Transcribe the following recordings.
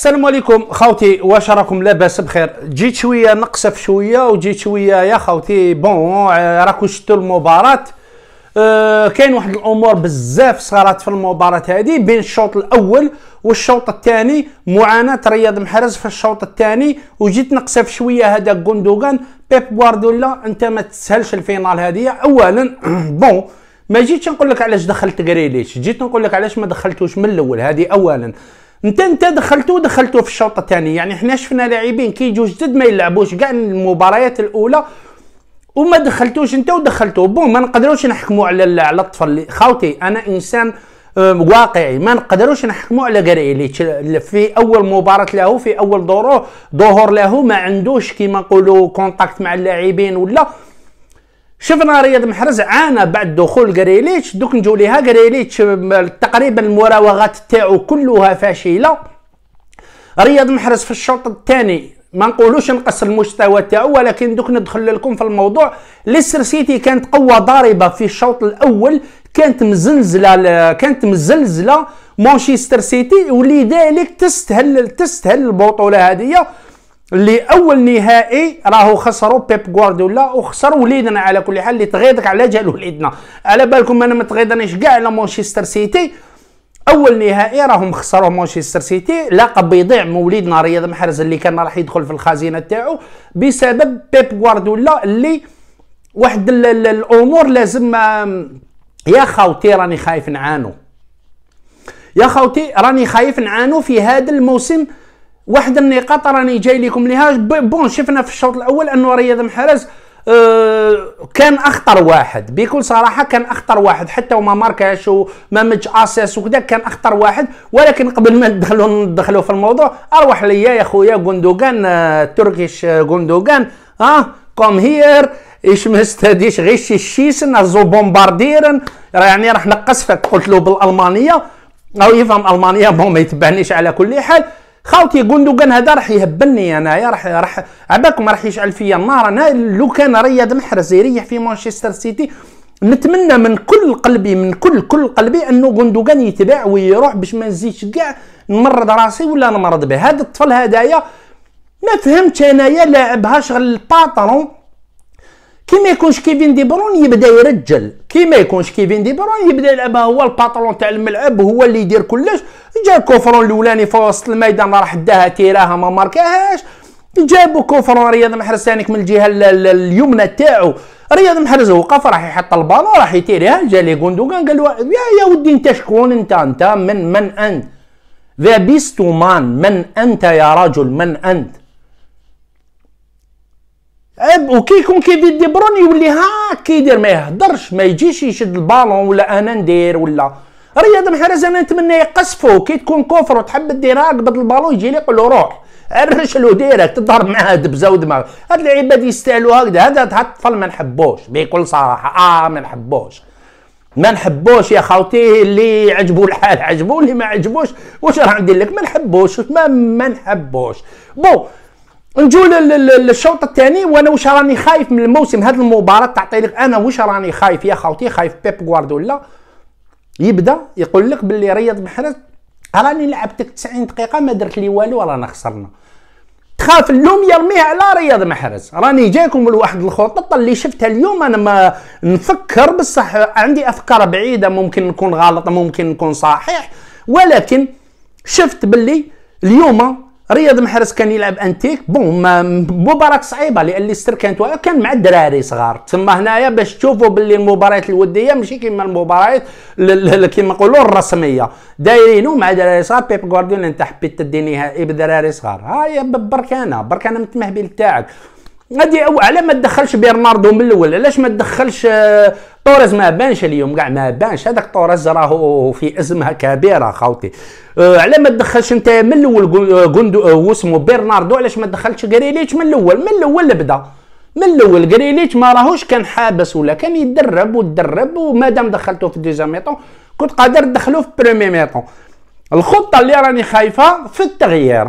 السلام عليكم خوتي واش راكم لاباس بخير جيت شويه نقصف شويه وجيت شويه يا خوتي بون راكم شفتوا المباراه أه كاين واحد الامور بزاف صارت في المباراه هذه بين الشوط الاول والشوط الثاني معاناه رياض محرز في الشوط الثاني وجيت نقصف شويه هذا غوندوغان بيب غوارديولا انت ما تسهلش الفينال هذه اولا بون ما جيتش نقول لك علاش دخلت غريليش جيت نقول لك علاش ما دخلتوش من الاول هذه اولا انت انت دخلتو دخلتو في الشوط الثاني يعني حنا شفنا لاعبين كيجيو جدد ما يلعبوش كاع المباريات الاولى وما دخلتوش انت ودخلتو بون ما نقدروش نحكموا على على الطفل خاوتي انا انسان آه، واقعي ما نقدروش نحكموا على كريليتش في اول مباراه له في اول ظهور له ما عندوش كيما نقولوا كونتاكت مع اللاعبين ولا شفنا رياض محرز عانى بعد دخول غريليتش دوك نجو ليها غريليتش تقريبا المراوغات تاعو كلها فاشله رياض محرز في الشوط الثاني ما نقولوش نقص المستوى تاعو ولكن دوك ندخل لكم في الموضوع ليستر سيتي كانت قوه ضاربه في الشوط الاول كانت مزلزله كانت مزلزله مانشستر سيتي ولذلك تستهل تستهل البطوله هذه اللي اول نهائي راهو خسروا بيب غوارديولا وخسروا وليدنا على كل حال اللي تغيضك على جالو وليدنا على بالكم انا ما تغيضنيش كاع على مانشستر سيتي اول نهائي راهم خسروا مانشستر سيتي لقب بيضيع موليدنا رياض محرز اللي كان راح يدخل في الخزينه تاعو بسبب بيب غوارديولا اللي واحد الامور لازم يا خاوتي راني خايف نعانو يا خاوتي راني خايف نعانو في هذا الموسم واحد النقاط راني جاي لكم ليها بون شفنا في الشوط الاول انه رياض محرز آه، كان اخطر واحد بكل صراحه كان اخطر واحد حتى وما ماركاش وما مج اسيس وكذا كان اخطر واحد ولكن قبل ما ندخلوا ندخلوا في الموضوع اروح ليا يا خويا غوندوغان آه، تركيش آه، غوندوغان ها أه كوم هير ايش ما استاديش غير شي شيسن زو يعني راح نقصفك قلت له بالالمانيه او يفهم المانيا بون ما يتبعنيش على كل حال خالتي غندوغان هذا راح يهبلني انايا راح راح عباكم راح يشعل فيا النار انا لو كان رياض محرز يريح في مانشستر سيتي نتمنى من كل قلبي من كل كل قلبي انه غندوغان يتباع ويروح باش ما نزيدش كاع نمرض راسي ولا نمرض به هذا الطفل هدايا ما فهمتش انايا لاعبها غير الباترون كي ما يكونش كيفين دي برون يبدا يرجل كي ما يكونش كيفين دي برون يبدا يلعب هو الباترون تاع الملعب هو اللي يدير كلش جا كوفرون الاولاني في وسط الميدان راح داها تيراها ما ماركاهاش جابوا كوفرون رياض محرز ثانيك من الجهه اليمنى تاعو رياض محرز وقف راح يحط البالون راح يتيريها جا لي غوندوغان قال يا يا ودي انت شكون انت انت من من انت ذا بيستو مان من انت يا رجل من انت وكي يكون كيدير دي برون يولي ها كيدير ما يهدرش ما يجيش يشد البالون ولا انا ندير ولا رياض محرز انا نتمنى يقصفو كي تكون كفر وتحب دير قبل البالون يجي لي يقول له روح عرش له ديرك تضرب معاه دبزه ودماغ هاد العباد يستاهلوا هكذا هذا هاد الطفل ما نحبوش بكل صراحه اه ما نحبوش ما نحبوش يا خوتي اللي عجبو الحال عجبو اللي ما عجبوش واش راه ندير لك ما نحبوش ما ما نحبوش بون نجو للشوط الثاني وانا واش راني خايف من الموسم هذه المباراه تاع طريق انا واش راني خايف يا خوتي خايف بيب غوارديولا يبدا يقول لك باللي رياض محرز راني لعبتك 90 دقيقه ما درت لي والو رانا خسرنا تخاف اللوم يرميه على رياض محرز راني جايكم لواحد الخطط اللي شفتها اليوم انا ما نفكر بصح عندي افكار بعيده ممكن نكون غلط ممكن نكون صحيح ولكن شفت باللي اليوم رياض محرز كان يلعب انتيك بون مباراه صعيبه لان ليستر كانت كان مع الدراري صغار تما هنايا باش تشوفوا باللي المباريات الوديه ماشي كيما المباريات كيما نقولوا الرسميه دايرينو مع دراري صغار بيب غوارديولا انت حبيت تدي نهائي بدراري صغار هاي بركانه بركانه متمهبل تاعك غادي على ما تدخلش برناردو من الاول علاش ما تدخلش آه، طورز ما بانش اليوم كاع ما بانش هذاك طورز راهو في ازمه كبيره خاوتي أه على ما تدخلش انت من الاول جوندو أه، أه، واسمه برناردو علاش ما دخلتش كريليتش من الاول من الاول بدا من الاول كريليتش ما راهوش كان حابس ولا كان يدرب وتدرب ومادام دخلته في دوزيام ميطون كنت قادر تدخلو في برومي ميطون الخطه اللي راني خايفه في التغيير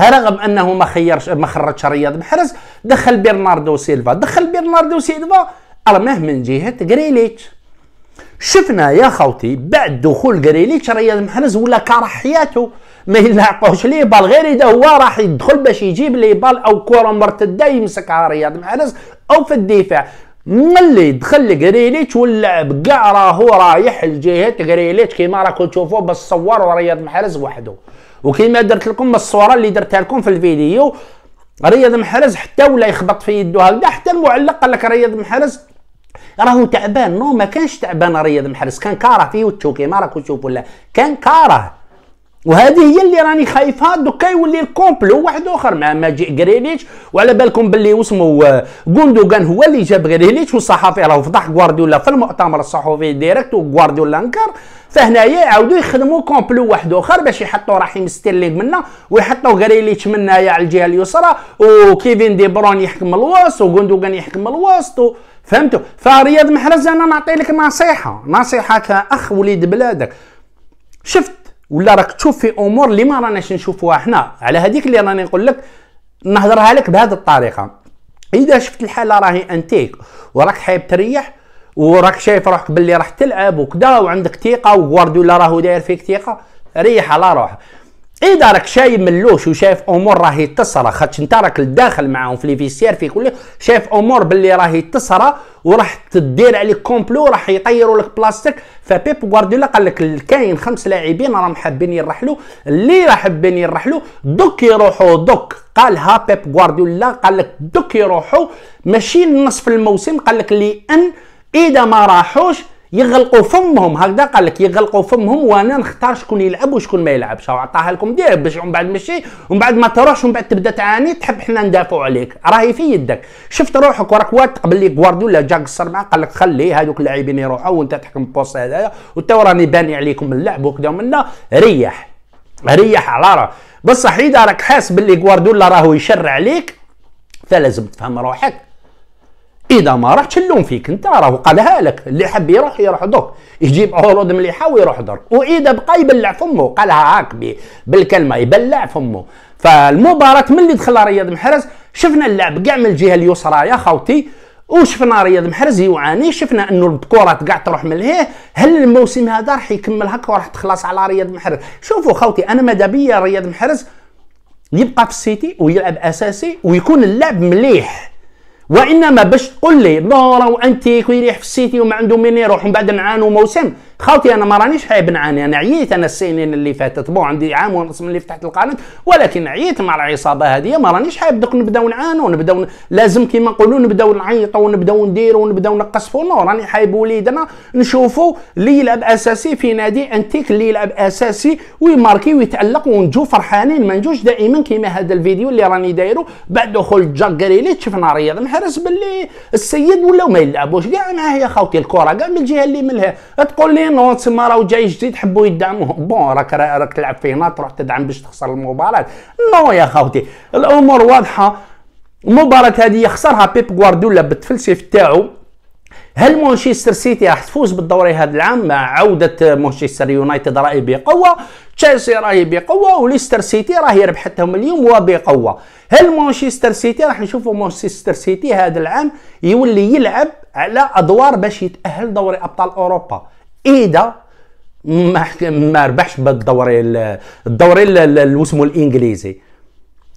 رغم انه ما خيرش ما خرجش رياض محرز دخل برناردو سيلفا دخل برناردو سيلفا رماه من جهه غريليتش شفنا يا خوتي بعد دخول غريليتش رياض محرز ولا كره حياته ما يلعقوش ليه بال غير اذا هو راح يدخل باش يجيب لي بال او كره مرتده يمسكها رياض محرز او في الدفاع ملي دخل لغريليتش واللعب كاع راهو رايح لجهه غريليتش كيما راكم تشوفوا بالصور ورياض محرز وحده وكيما درت لكم الصوره اللي درتها لكم في الفيديو رياض محرز حتى ولا يخبط في يده هكذا حتى المعلق قال لك رياض محرز راه تعبان نو ما كانش تعبان رياض محرز كان كاره فيه التوكي ما راكم تشوفوا لا كان كاره وهذه هي اللي راني خايفها دوكا يولي الكومبلو واحد اخر مع ماجي غريليتش وعلى بالكم باللي اسمه غوندوغان آه، هو اللي جاب غريليتش والصحفي راه فضح غوارديولا في المؤتمر الصحفي ديريكت وغوارديولا انكر فهنايا يعاودوا يخدموا كومبلو واحد اخر باش يحطوا رحيم ستيرلينغ منا ويحطوا غريليتش منايا على الجهه اليسرى وكيفين دي برون يحكم الوسط وغوندوغان يحكم الوسط فهمتوا فرياض محرز انا نعطي لك نصيحه نصيحه كاخ وليد بلادك شفت ولا راك تشوف في امور اللي ما راناش نشوفوها حنا على هذيك اللي راني نقول لك نهضرها لك بهذه الطريقه اذا شفت الحاله راهي انتيك وراك حايب تريح وراك شايف روحك باللي راح تلعب وكذا وعندك ثقه وغوارديولا راهو داير فيك ثقه ريح على روحك اذا إيه راك شايف من لوش وشايف امور راهي تصرى خاطش انت راك الداخل معاهم في ليفيسيير في كل شايف امور باللي راهي تصرى وراح تدير عليك كومبلو راح يطيروا لك بلاستيك فبيب غوارديولا قال لك كاين خمس لاعبين راهم حابين يرحلوا اللي راح حابين يرحلوا دوك يروحوا دوك قالها بيب غوارديولا قال لك دوك يروحوا ماشي نصف الموسم قال لك لان اذا ما راحوش يغلقوا فمهم هكذا قال لك يغلقوا فمهم وانا نختار شكون يلعب وشكون ما يلعبش عطاها لكم دير باش ومن بعد ماشي ومن بعد ما تروحش ومن بعد تبدا تعاني تحب حنا ندافعوا عليك راهي في يدك شفت روحك وراك واثق باللي جوارديولا جاك السرمعه قال لك خلي هذوك اللاعبين يروحوا وانت تحكم البوست هذايا وتو راني باني عليكم اللعب وكذا ومنا ريح ريح على راه بصح اذا راك حاس باللي جوارديولا راهو يشر عليك فلازم تفهم روحك اذا ما راحش اللوم فيك انت راهو قالها لك اللي حب يروح يروح دوك يجيب عروض مليحه ويروح درك واذا بقى يبلع فمه قالها هاك بالكلمه يبلع فمه فالمباراه من اللي دخل رياض محرز شفنا اللعب كاع من الجهه اليسرى يا خوتي وشفنا رياض محرز يعاني شفنا انه الكرات كاع تروح من لهيه هل الموسم هذا راح يكمل هكا وراح تخلص على رياض محرز شوفوا خوتي انا ماذا بيا رياض محرز يبقى في السيتي ويلعب اساسي ويكون اللعب مليح وانما باش تقول لي ما وانت كي يريح في السيتي وما عنده مين يروح ومن بعد نعانوا موسم خاوتي انا ما رانيش حايب نعاني انا عييت انا السنين اللي فاتت بو عندي عام ونص من اللي فتحت القناه ولكن عييت مع العصابه هذه ما رانيش حايب دوك نبداو نعانوا نبداو لازم كيما نقولوا نبداو نعيطوا ونبداو نديروا ونبداو نقصفوا نو راني حايب وليدنا نشوفوا اللي يلعب اساسي في نادي انتيك اللي يلعب اساسي ويماركي ويتالق ونجو فرحانين ما نجوش دائما كيما هذا الفيديو اللي راني دايره بعد دخول جاك شفنا رياض محل حرس باللي السيد ولا ما يلعبوش كاع معايا يا خاوتي الكره كاع من الجهه اللي منها تقول لي نو تسمى راهو جاي جديد حبوا يدعموه بون راك راك تلعب فيه هنا تروح تدعم باش تخسر المباراه نو يا خاوتي الامور واضحه المباراه هذه خسرها بيب غوارديولا بالتفلسف تاعو هل مانشستر سيتي راح تفوز بالدوري هذا العام مع عوده مانشستر يونايتد راهي بقوه تشيلسي راهي بقوه وليستر سيتي راهي ربحتهم اليوم وبقوه هل مانشستر سيتي راح نشوفوا مانشستر سيتي هذا العام يولي يلعب على ادوار باش يتاهل دوري ابطال اوروبا اذا ما ما ربحش بالدوري الدوري الوسم الانجليزي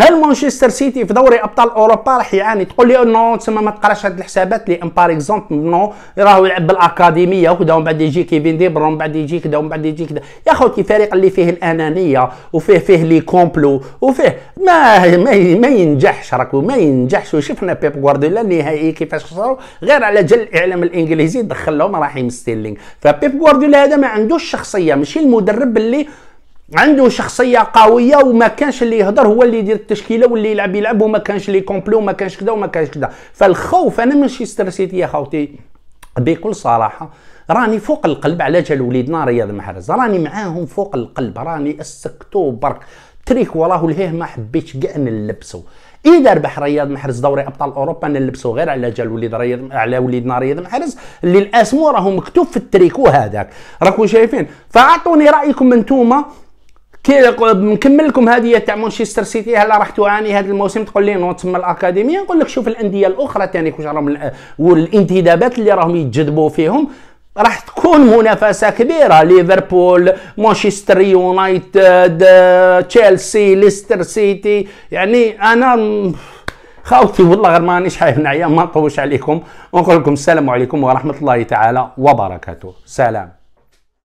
هل مانشستر سيتي في دوري ابطال اوروبا راح يعاني تقول لي نو تسمى ما تقراش هاد الحسابات ام بار اكزومبل نو راهو يلعب بالاكاديميه وكذا ومن بعد يجي كيفين دي برون بعد يجي كذا ومن بعد يجي كذا يا خوتي فريق اللي فيه الانانيه وفيه فيه لي كومبلو وفيه ما ما, ما ينجحش راك ما ينجحش وشفنا بيب غوارديولا النهائي كيفاش خسروا غير على جل الاعلام الانجليزي دخل لهم راحيم ستيرلينغ فبيب غوارديولا هذا ما عندوش شخصيه ماشي المدرب اللي عنده شخصيه قويه وما كانش اللي يهضر هو اللي يدير التشكيله واللي يلعب يلعب وما كانش لي كومبلو وما كانش كذا وما كانش كذا فالخوف انا مانشستر سيتي يا خوتي بكل صراحه راني فوق القلب على جال وليدنا رياض محرز راني معاهم فوق القلب راني السكتو برك تريك وراه لهيه ما حبيتش كاع نلبسو اذا ربح رياض محرز دوري ابطال اوروبا نلبسو غير على جال وليد رياض على وليدنا رياض محرز اللي الاسمو راهو مكتوب في التريكو هذاك راكم شايفين فاعطوني رايكم انتوما كي نكمل لكم هذه تاع مانشستر سيتي هلا راح تعاني هذا الموسم تقول لي نو تما الاكاديميه نقول لك شوف الانديه الاخرى ثاني كوش راهم والانتدابات اللي راهم يتجذبوا فيهم راح تكون منافسه كبيره ليفربول مانشستر يونايتد تشيلسي ليستر سيتي يعني انا خاوتي والله غير مانيش حايف نعيا ما نطولش عليكم ونقول لكم السلام عليكم ورحمه الله تعالى وبركاته سلام